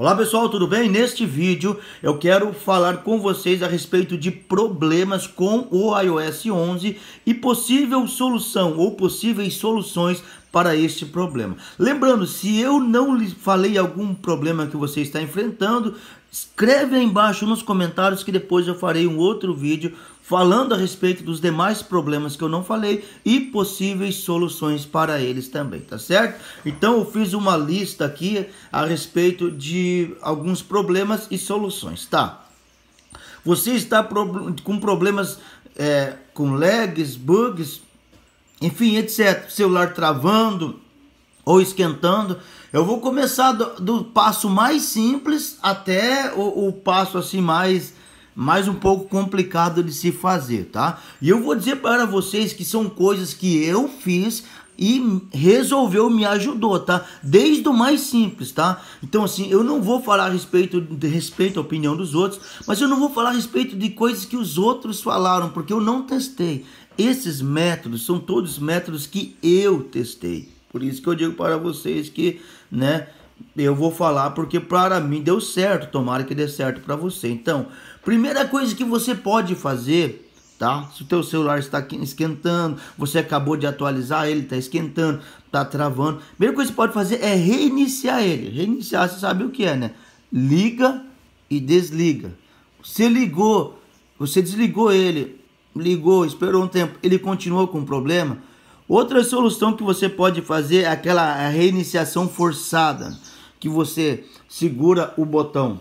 Olá pessoal, tudo bem? Neste vídeo eu quero falar com vocês a respeito de problemas com o iOS 11 e possível solução ou possíveis soluções para este problema. Lembrando, se eu não lhe falei algum problema que você está enfrentando, Escreve aí embaixo nos comentários que depois eu farei um outro vídeo falando a respeito dos demais problemas que eu não falei e possíveis soluções para eles também, tá certo? Então eu fiz uma lista aqui a respeito de alguns problemas e soluções, tá? Você está com problemas é, com lags, bugs, enfim, etc. Celular travando, ou esquentando. Eu vou começar do, do passo mais simples até o, o, passo assim mais mais um pouco complicado de se fazer, tá? E eu vou dizer para vocês que são coisas que eu fiz e resolveu me ajudou, tá? Desde o mais simples, tá? Então assim, eu não vou falar a respeito de respeito à opinião dos outros, mas eu não vou falar a respeito de coisas que os outros falaram, porque eu não testei. Esses métodos são todos métodos que eu testei. Por isso que eu digo para vocês que, né, eu vou falar porque para mim deu certo, tomara que dê certo para você. Então, primeira coisa que você pode fazer tá? Se o teu celular está esquentando, você acabou de atualizar ele, está esquentando, está travando. primeira coisa que você pode fazer é reiniciar ele. Reiniciar, você sabe o que é, né? Liga e desliga. Você ligou, você desligou ele, ligou, esperou um tempo, ele continuou com o problema, Outra solução que você pode fazer é aquela reiniciação forçada, que você segura o botão.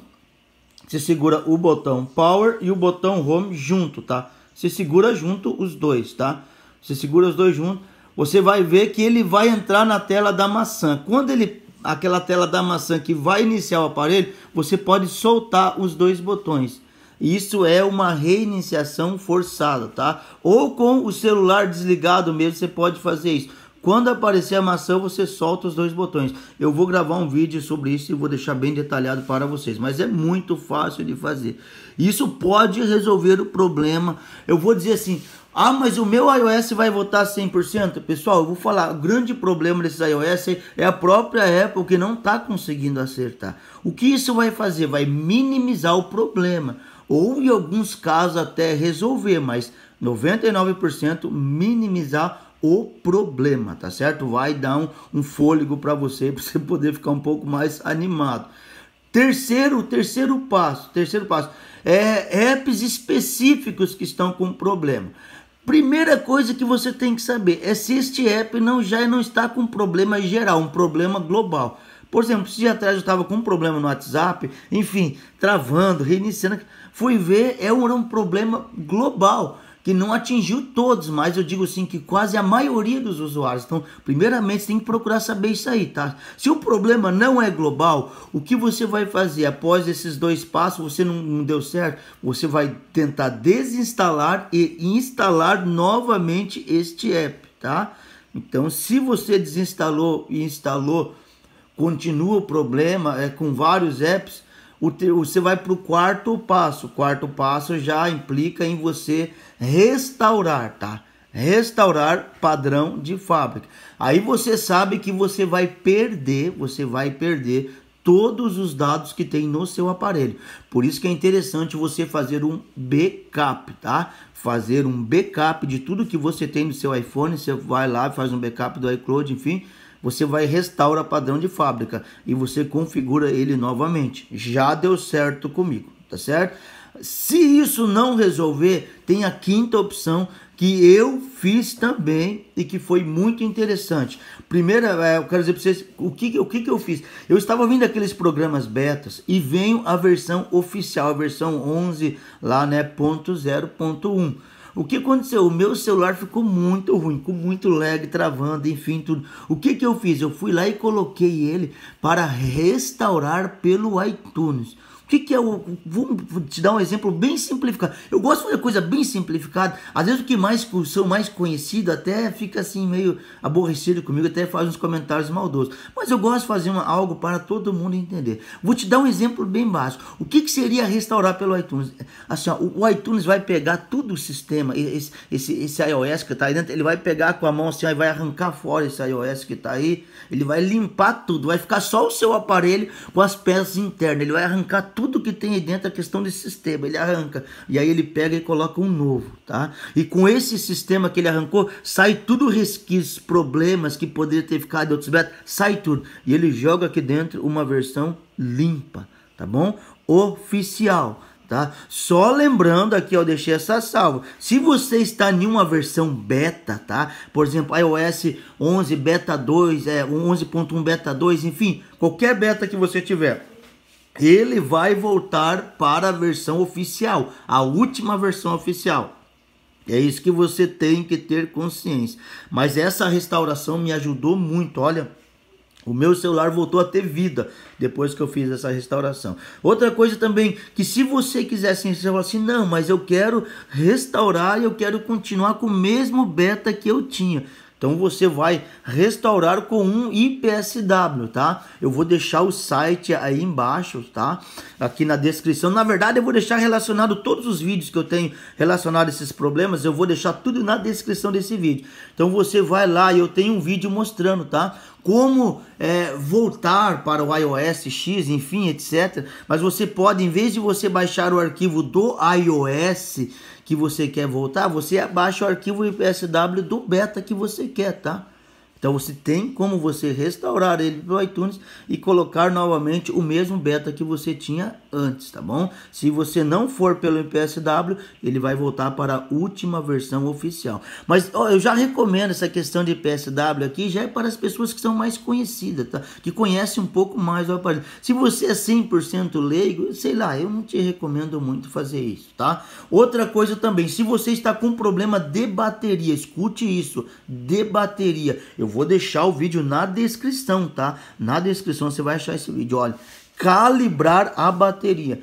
Você segura o botão Power e o botão Home junto, tá? Você segura junto os dois, tá? Você segura os dois juntos. Você vai ver que ele vai entrar na tela da maçã. Quando ele aquela tela da maçã que vai iniciar o aparelho, você pode soltar os dois botões isso é uma reiniciação forçada, tá? Ou com o celular desligado mesmo, você pode fazer isso. Quando aparecer a maçã, você solta os dois botões. Eu vou gravar um vídeo sobre isso e vou deixar bem detalhado para vocês, mas é muito fácil de fazer. Isso pode resolver o problema. Eu vou dizer assim: "Ah, mas o meu iOS vai votar 100%?" Pessoal, eu vou falar, o grande problema desses iOS é a própria Apple que não está conseguindo acertar. O que isso vai fazer? Vai minimizar o problema ou em alguns casos até resolver, mas 99% minimizar o problema, tá certo? Vai dar um, um fôlego para você, para você poder ficar um pouco mais animado. Terceiro, terceiro passo, terceiro passo é apps específicos que estão com problema. Primeira coisa que você tem que saber é se este app não já não está com problema geral, um problema global. Por exemplo, se atrás eu estava com um problema no WhatsApp, enfim, travando, reiniciando, fui ver, é era um problema global que não atingiu todos, mas eu digo sim que quase a maioria dos usuários. Então, primeiramente, você tem que procurar saber isso aí, tá? Se o problema não é global, o que você vai fazer após esses dois passos? Você não, não deu certo? Você vai tentar desinstalar e instalar novamente este app, tá? Então, se você desinstalou e instalou continua o problema é, com vários apps, o você vai para o quarto passo. quarto passo já implica em você restaurar, tá? Restaurar padrão de fábrica. Aí você sabe que você vai perder, você vai perder todos os dados que tem no seu aparelho. Por isso que é interessante você fazer um backup, tá? Fazer um backup de tudo que você tem no seu iPhone, você vai lá, faz um backup do iCloud, enfim, você vai restaura padrão de fábrica e você configura ele novamente. Já deu certo comigo, tá certo? Se isso não resolver, tem a quinta opção que eu fiz também e que foi muito interessante. Primeira, é, eu quero dizer para vocês o que, o que, que eu fiz. Eu estava vindo aqueles programas betas e venho a versão oficial, a versão 11 lá, né, ponto 0.1. O que aconteceu? O meu celular ficou muito ruim, com muito lag, travando, enfim, tudo. O que, que eu fiz? Eu fui lá e coloquei ele para restaurar pelo iTunes. O que, que é o. Vou te dar um exemplo bem simplificado. Eu gosto de fazer coisa bem simplificada. Às vezes o que mais são mais conhecido até fica assim meio aborrecido comigo, até faz uns comentários maldosos. Mas eu gosto de fazer uma, algo para todo mundo entender. Vou te dar um exemplo bem básico. O que, que seria restaurar pelo iTunes? Assim, ó, o iTunes vai pegar todo o sistema, esse, esse, esse iOS que está aí dentro, ele vai pegar com a mão assim ó, e vai arrancar fora esse iOS que está aí. Ele vai limpar tudo, vai ficar só o seu aparelho com as peças internas. Ele vai arrancar tudo que tem aí dentro a é questão desse sistema. Ele arranca. E aí ele pega e coloca um novo, tá? E com esse sistema que ele arrancou, sai tudo resquício, problemas que poderia ter ficado em outros betas, sai tudo. E ele joga aqui dentro uma versão limpa, tá bom? Oficial. Tá? Só lembrando aqui, eu deixei essa salva. Se você está em uma versão beta, tá? Por exemplo, iOS 11 beta 2, é 11.1 beta 2, enfim, qualquer beta que você tiver ele vai voltar para a versão oficial, a última versão oficial. É isso que você tem que ter consciência. Mas essa restauração me ajudou muito, olha. O meu celular voltou a ter vida depois que eu fiz essa restauração. Outra coisa também, que se você quisesse assim, falar assim, não, mas eu quero restaurar e eu quero continuar com o mesmo beta que eu tinha. Então você vai restaurar com um IPSW, tá? Eu vou deixar o site aí embaixo, tá? Aqui na descrição. Na verdade, eu vou deixar relacionado todos os vídeos que eu tenho relacionado a esses problemas, eu vou deixar tudo na descrição desse vídeo. Então você vai lá e eu tenho um vídeo mostrando, tá? como é, voltar para o iOS X, enfim, etc. Mas você pode, em vez de você baixar o arquivo do iOS que você quer voltar, você baixa o arquivo IPSW do beta que você quer, tá? Então você tem como você restaurar ele para o iTunes e colocar novamente o mesmo beta que você tinha antes, tá bom? Se você não for pelo MPSW, ele vai voltar para a última versão oficial. Mas ó, eu já recomendo essa questão de PSW aqui, já é para as pessoas que são mais conhecidas, tá? Que conhecem um pouco mais o aparelho. Se você é 100% leigo, sei lá, eu não te recomendo muito fazer isso, tá? Outra coisa também, se você está com problema de bateria, escute isso, de bateria. Eu eu vou deixar o vídeo na descrição, tá? Na descrição você vai achar esse vídeo. Olha, calibrar a bateria.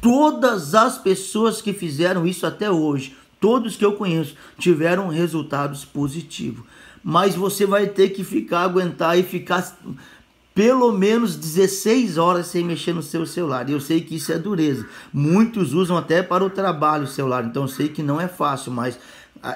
Todas as pessoas que fizeram isso até hoje, todos que eu conheço, tiveram resultados positivos. Mas você vai ter que ficar, aguentar e ficar pelo menos 16 horas sem mexer no seu celular. Eu sei que isso é dureza. Muitos usam até para o trabalho o celular, então eu sei que não é fácil, mas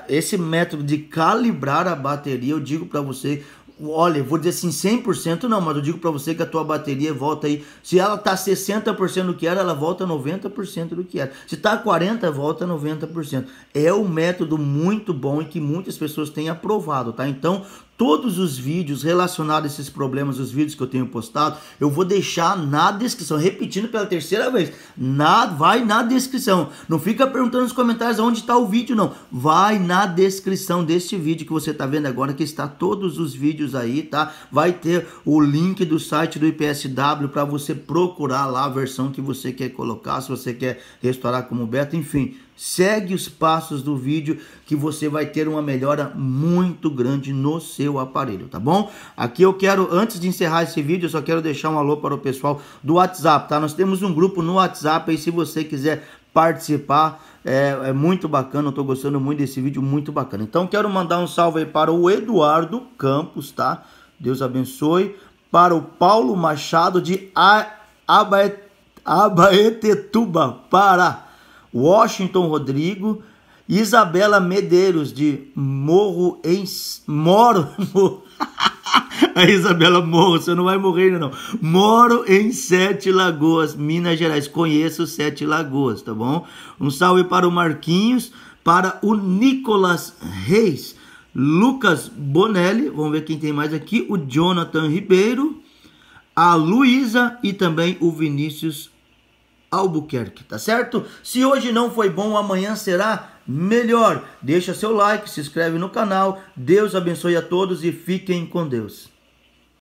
esse método de calibrar a bateria, eu digo para você, olha, vou dizer assim 100% não, mas eu digo para você que a tua bateria volta aí, se ela tá 60% do que era, ela volta 90% do que era. Se tá 40, volta 90%. É um método muito bom e que muitas pessoas têm aprovado, tá? Então, todos os vídeos relacionados a esses problemas, os vídeos que eu tenho postado, eu vou deixar na descrição, repetindo pela terceira vez, na, vai na descrição, não fica perguntando nos comentários onde está o vídeo não, vai na descrição deste vídeo que você está vendo agora, que está todos os vídeos aí, tá? Vai ter o link do site do IPSW para você procurar lá a versão que você quer colocar, se você quer restaurar como beta, enfim, Segue os passos do vídeo que você vai ter uma melhora muito grande no seu aparelho, tá bom? Aqui eu quero, antes de encerrar esse vídeo, eu só quero deixar um alô para o pessoal do WhatsApp, tá? Nós temos um grupo no WhatsApp aí, se você quiser participar, é, é muito bacana, eu tô gostando muito desse vídeo, muito bacana. Então quero mandar um salve aí para o Eduardo Campos, tá? Deus abençoe. Para o Paulo Machado de Abaetetuba, Pará. Washington Rodrigo, Isabela Medeiros de Morro em Moro. A Isabela Morro, você não vai morrer não. Moro em Sete Lagoas, Minas Gerais. Conheço Sete Lagoas, tá bom? Um salve para o Marquinhos, para o Nicolas Reis, Lucas Bonelli, vamos ver quem tem mais aqui, o Jonathan Ribeiro, a Luísa e também o Vinícius Albuquerque, tá certo? Se hoje não foi bom, amanhã será melhor. Deixa seu like, se inscreve no canal. Deus abençoe a todos e fiquem com Deus.